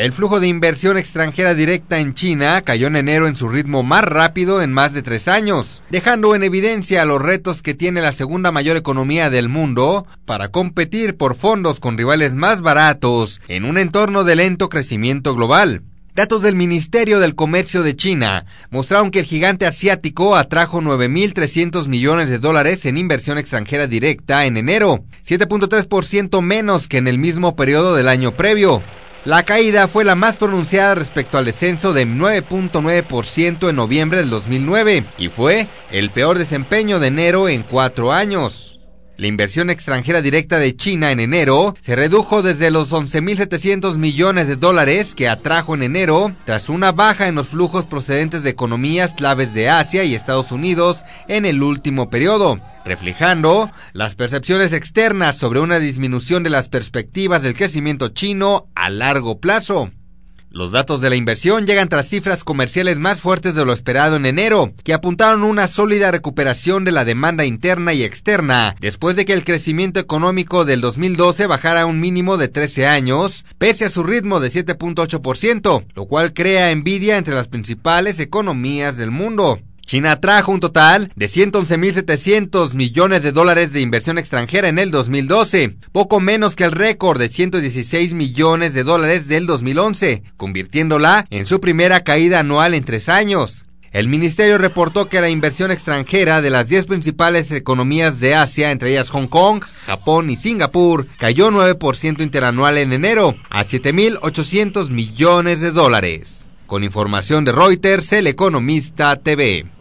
El flujo de inversión extranjera directa en China cayó en enero en su ritmo más rápido en más de tres años, dejando en evidencia los retos que tiene la segunda mayor economía del mundo para competir por fondos con rivales más baratos en un entorno de lento crecimiento global. Datos del Ministerio del Comercio de China mostraron que el gigante asiático atrajo 9.300 millones de dólares en inversión extranjera directa en enero, 7.3% menos que en el mismo periodo del año previo. La caída fue la más pronunciada respecto al descenso de 9.9% en noviembre del 2009 y fue el peor desempeño de enero en cuatro años. La inversión extranjera directa de China en enero se redujo desde los 11.700 millones de dólares que atrajo en enero tras una baja en los flujos procedentes de economías claves de Asia y Estados Unidos en el último periodo, reflejando las percepciones externas sobre una disminución de las perspectivas del crecimiento chino a largo plazo. Los datos de la inversión llegan tras cifras comerciales más fuertes de lo esperado en enero, que apuntaron una sólida recuperación de la demanda interna y externa, después de que el crecimiento económico del 2012 bajara a un mínimo de 13 años, pese a su ritmo de 7.8%, lo cual crea envidia entre las principales economías del mundo. China atrajo un total de 111.700 millones de dólares de inversión extranjera en el 2012, poco menos que el récord de 116 millones de dólares del 2011, convirtiéndola en su primera caída anual en tres años. El ministerio reportó que la inversión extranjera de las 10 principales economías de Asia, entre ellas Hong Kong, Japón y Singapur, cayó 9% interanual en enero, a 7.800 millones de dólares. Con información de Reuters, El Economista TV.